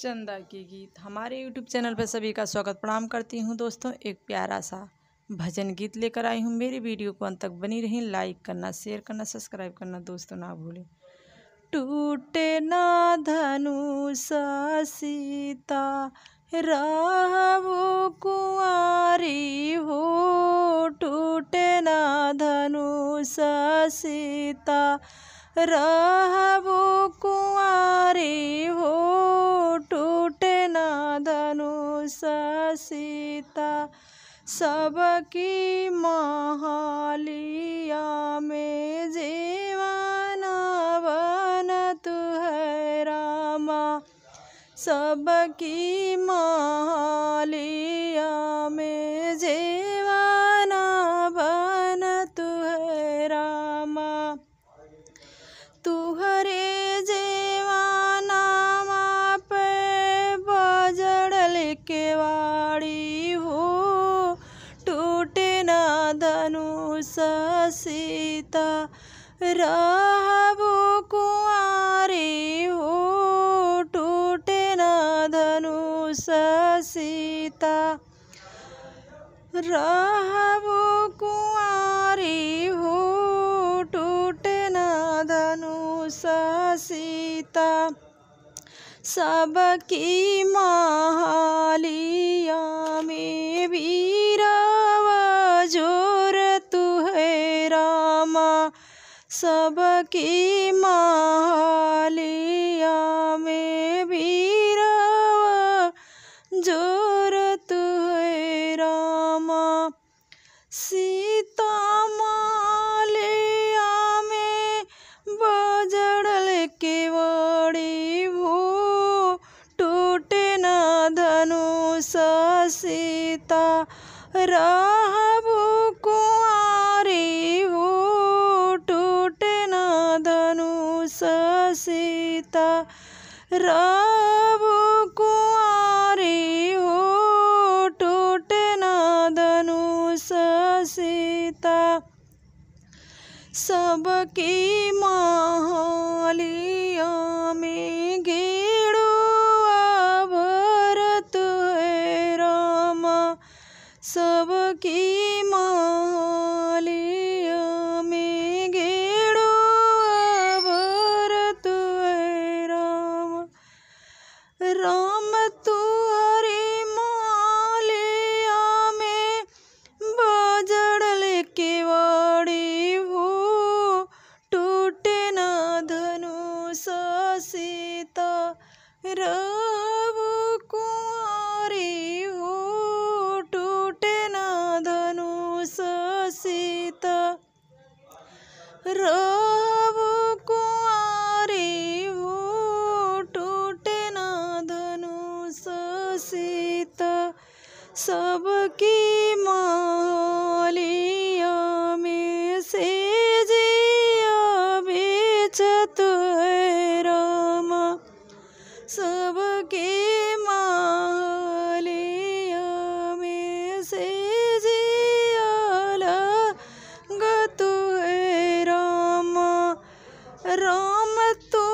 चंदा के गीत हमारे YouTube चैनल पर सभी का स्वागत प्रणाम करती हूँ दोस्तों एक प्यारा सा भजन गीत लेकर आई हूँ मेरी वीडियो को अंत तक बनी रहें लाइक करना शेयर करना सब्सक्राइब करना दोस्तों ना भूलें टूटे ना धनु सीता राहु कुआरी हो टूटे ना धनु सीता राहु कुआरी हो टूट ना धनुष सीता सबकी महालिया में जीवाना बन तू है रामा सबकी महालिया सीता रहबो कुआरे हो टूटे न धनुष सीता रहबो कुआरे हो टूटे न धनुष सीता सबकी महालिया में भी सबकी मालिया में बीरवा जोर तुहे रामा सीता मालिया में बजड़ल के बड़ी वो टूटे न धनुष सीता रहा राव कुआरे हो टूटना धनुष सीता सबकी मालिया में सबकी मालियों में से जिया बेचत राम सबकी मालियों में से जिया गत राम राम तो